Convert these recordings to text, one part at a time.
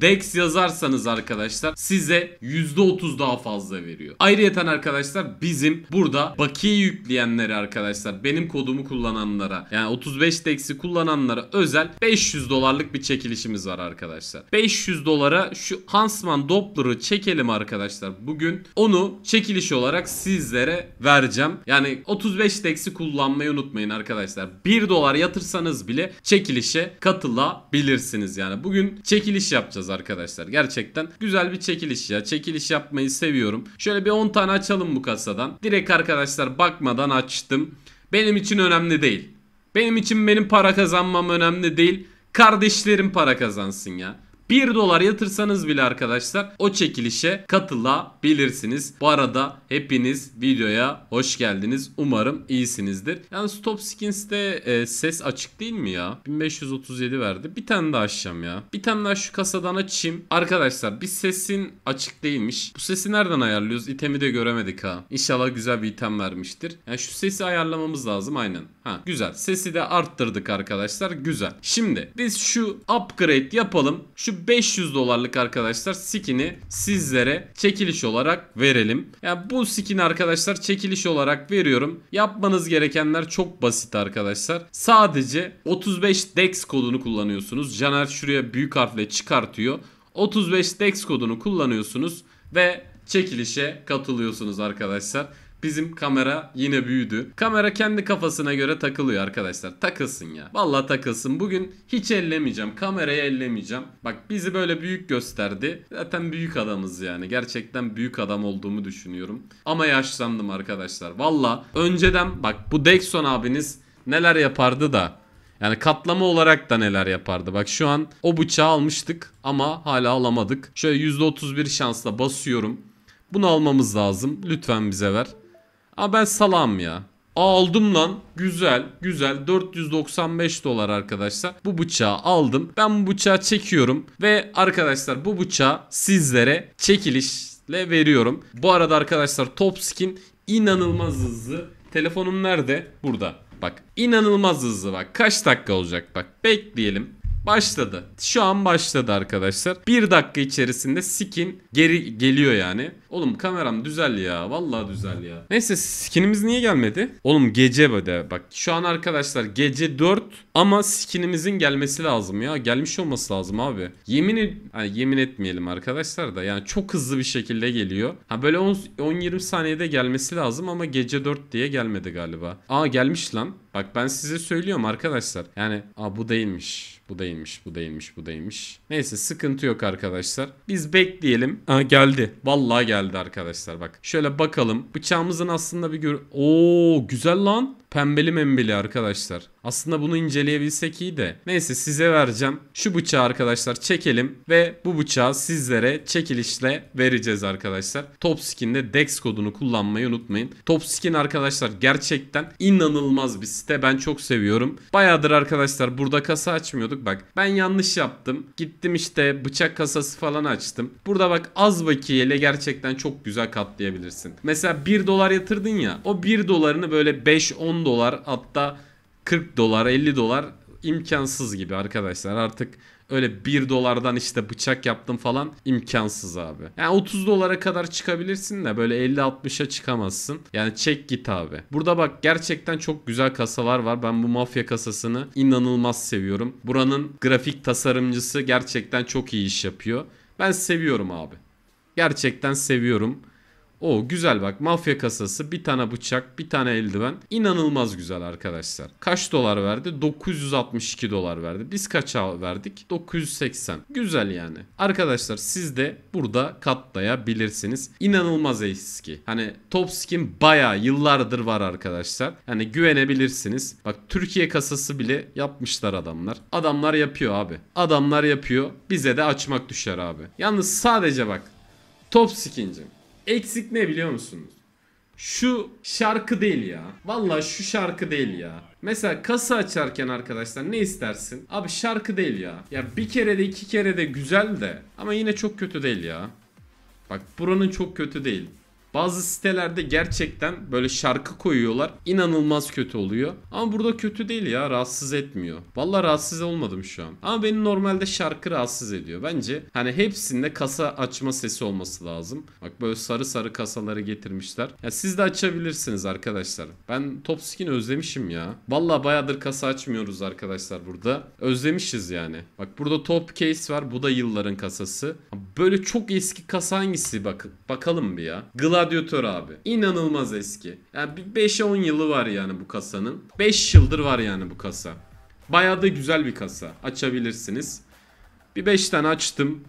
DEX yazarsanız arkadaşlar size %30 daha fazla veriyor. Ayrıyeten arkadaşlar bizim burada bakiye yükleyenlere arkadaşlar benim kodumu kullananlara yani 35 DEX'i kullananlara özel 500 dolarlık bir çekilişimiz var arkadaşlar. 500 dolara şu Hansman Doppler'ı çekelim arkadaşlar. Bugün onu çekiliş olarak sizlere vereceğim. Yani 35 DEX'i kullanmayı unutmayın arkadaşlar. 1 dolar yatırsanız bile çekilişe katılabilirsiniz. Yani bugün çekiliş yapacağız yapacağız arkadaşlar. Gerçekten güzel bir çekiliş ya. Çekiliş yapmayı seviyorum. Şöyle bir 10 tane açalım bu kasadan. Direkt arkadaşlar bakmadan açtım. Benim için önemli değil. Benim için benim para kazanmam önemli değil. Kardeşlerim para kazansın ya. 1 dolar yatırsanız bile arkadaşlar o çekilişe katılabilirsiniz. Bu arada hepiniz videoya hoş geldiniz. Umarım iyisinizdir. Yani Stop Skins'te e, ses açık değil mi ya? 1537 verdi. Bir tane daha açacağım ya. Bir tane daha şu kasadan açayım. Arkadaşlar bir sesin açık değilmiş. Bu sesi nereden ayarlıyoruz? İtemi de göremedik ha. İnşallah güzel bir item vermiştir. Yani şu sesi ayarlamamız lazım aynen. Ha güzel. Sesi de arttırdık arkadaşlar. Güzel. Şimdi biz şu upgrade yapalım. Şu 500 dolarlık arkadaşlar skin'i sizlere çekiliş olarak verelim. Yani bu skin'i arkadaşlar çekiliş olarak veriyorum. Yapmanız gerekenler çok basit arkadaşlar. Sadece 35 DEX kodunu kullanıyorsunuz. Caner şuraya büyük harfle çıkartıyor. 35 DEX kodunu kullanıyorsunuz ve çekilişe katılıyorsunuz arkadaşlar. Bizim kamera yine büyüdü. Kamera kendi kafasına göre takılıyor arkadaşlar. Takılsın ya. Valla takılsın. Bugün hiç ellemeyeceğim. Kamerayı ellemeyeceğim. Bak bizi böyle büyük gösterdi. Zaten büyük adamız yani. Gerçekten büyük adam olduğumu düşünüyorum. Ama yaşlandım arkadaşlar. Valla önceden bak bu Dexon abiniz neler yapardı da yani katlama olarak da neler yapardı. Bak şu an o bıçağı almıştık ama hala alamadık. Şöyle %31 şansla basıyorum. Bunu almamız lazım. Lütfen bize ver. Ama ben salam ya. Aldım lan. Güzel güzel 495 dolar arkadaşlar. Bu bıçağı aldım. Ben bu bıçağı çekiyorum. Ve arkadaşlar bu bıçağı sizlere çekilişle veriyorum. Bu arada arkadaşlar top skin inanılmaz hızlı. Telefonum nerede? Burada. Bak inanılmaz hızlı bak. Kaç dakika olacak bak. Bekleyelim. Başladı. Şu an başladı arkadaşlar. Bir dakika içerisinde skin geri geliyor yani. Oğlum kameram düzel ya. Vallahi düzel ya. Neyse skinimiz niye gelmedi? Oğlum gece böyle bak. Şu an arkadaşlar gece 4 ama skinimizin gelmesi lazım ya. Gelmiş olması lazım abi. Yemin ed yemin etmeyelim arkadaşlar da. Yani çok hızlı bir şekilde geliyor. Ha böyle 10-20 saniyede gelmesi lazım ama gece 4 diye gelmedi galiba. Aa gelmiş lan. Bak ben size söylüyorum arkadaşlar. Yani a bu değilmiş. Bu değilmiş. Bu değilmiş. Bu değilmiş. Neyse sıkıntı yok arkadaşlar. Biz bekleyelim. Ha geldi. Vallahi geldi arkadaşlar bak. Şöyle bakalım. Bıçağımızın aslında bir gör... Oo güzel lan. Pembeli membeli arkadaşlar. Aslında bunu inceleyebilsek iyi de. Neyse size vereceğim. Şu bıçağı arkadaşlar çekelim ve bu bıçağı sizlere çekilişle vereceğiz arkadaşlar. Top Skin'de Dex kodunu kullanmayı unutmayın. Top Skin arkadaşlar gerçekten inanılmaz bir site. Ben çok seviyorum. Bayağıdır arkadaşlar burada kasa açmıyorduk. Bak ben yanlış yaptım. Gittim işte bıçak kasası falan açtım. Burada bak az bakiyeyle gerçekten çok güzel katlayabilirsin. Mesela 1 dolar yatırdın ya. O 1 dolarını böyle 5-10 10 dolar hatta 40 dolar 50 dolar imkansız gibi arkadaşlar. Artık öyle 1 dolardan işte bıçak yaptım falan imkansız abi. Yani 30 dolara kadar çıkabilirsin de böyle 50-60'a çıkamazsın. Yani çek git abi. Burada bak gerçekten çok güzel kasalar var. Ben bu mafya kasasını inanılmaz seviyorum. Buranın grafik tasarımcısı gerçekten çok iyi iş yapıyor. Ben seviyorum abi. Gerçekten seviyorum. O güzel bak mafya kasası bir tane bıçak bir tane eldiven inanılmaz güzel arkadaşlar. Kaç dolar verdi? 962 dolar verdi. Biz kaça verdik? 980. Güzel yani. Arkadaşlar siz de burada katlayabilirsiniz. İnanılmaz eski. Hani top skin baya yıllardır var arkadaşlar. Hani güvenebilirsiniz. Bak Türkiye kasası bile yapmışlar adamlar. Adamlar yapıyor abi. Adamlar yapıyor. Bize de açmak düşer abi. Yalnız sadece bak top skincim. Eksik ne biliyor musunuz? Şu şarkı değil ya. Valla şu şarkı değil ya. Mesela kasa açarken arkadaşlar ne istersin? Abi şarkı değil ya. Ya bir kere de iki kere de güzel de ama yine çok kötü değil ya. Bak buranın çok kötü değil. Bazı sitelerde gerçekten böyle şarkı koyuyorlar. İnanılmaz kötü oluyor. Ama burada kötü değil ya. Rahatsız etmiyor. Valla rahatsız olmadım şu an. Ama beni normalde şarkı rahatsız ediyor. Bence hani hepsinde kasa açma sesi olması lazım. Bak böyle sarı sarı kasaları getirmişler. Ya siz de açabilirsiniz arkadaşlar. Ben top skin özlemişim ya. Valla bayağıdır kasa açmıyoruz arkadaşlar burada. Özlemişiz yani. Bak burada top case var. Bu da yılların kasası. Böyle çok eski kasa hangisi bak bakalım bir ya. Glar radyatör abi. İnanılmaz eski. Yani bir 5-10 yılı var yani bu kasanın. 5 yıldır var yani bu kasa. Bayağı da güzel bir kasa. Açabilirsiniz. Bir 5 tane açtım.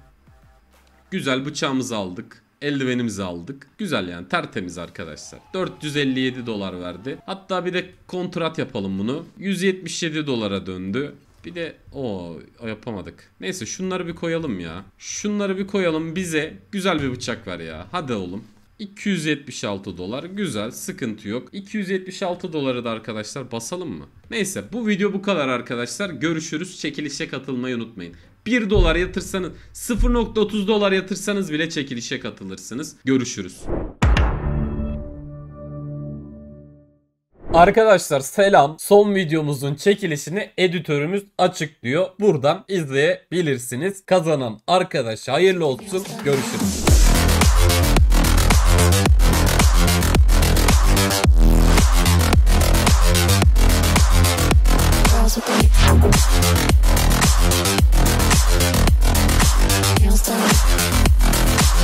Güzel bıçağımızı aldık. Eldivenimizi aldık. Güzel yani tertemiz arkadaşlar. 457 dolar verdi. Hatta bir de kontrat yapalım bunu. 177 dolara döndü. Bir de o yapamadık. Neyse şunları bir koyalım ya. Şunları bir koyalım bize güzel bir bıçak ver ya. Hadi oğlum. 276 dolar güzel sıkıntı yok. 276 doları da arkadaşlar basalım mı? Neyse bu video bu kadar arkadaşlar. Görüşürüz. Çekilişe katılmayı unutmayın. 1 dolar yatırsanız 0.30 dolar yatırsanız bile çekilişe katılırsınız. Görüşürüz. Arkadaşlar selam. Son videomuzun çekilişini editörümüz açıklıyor. Buradan izleyebilirsiniz. Kazanan arkadaş hayırlı olsun. Görüşürüz.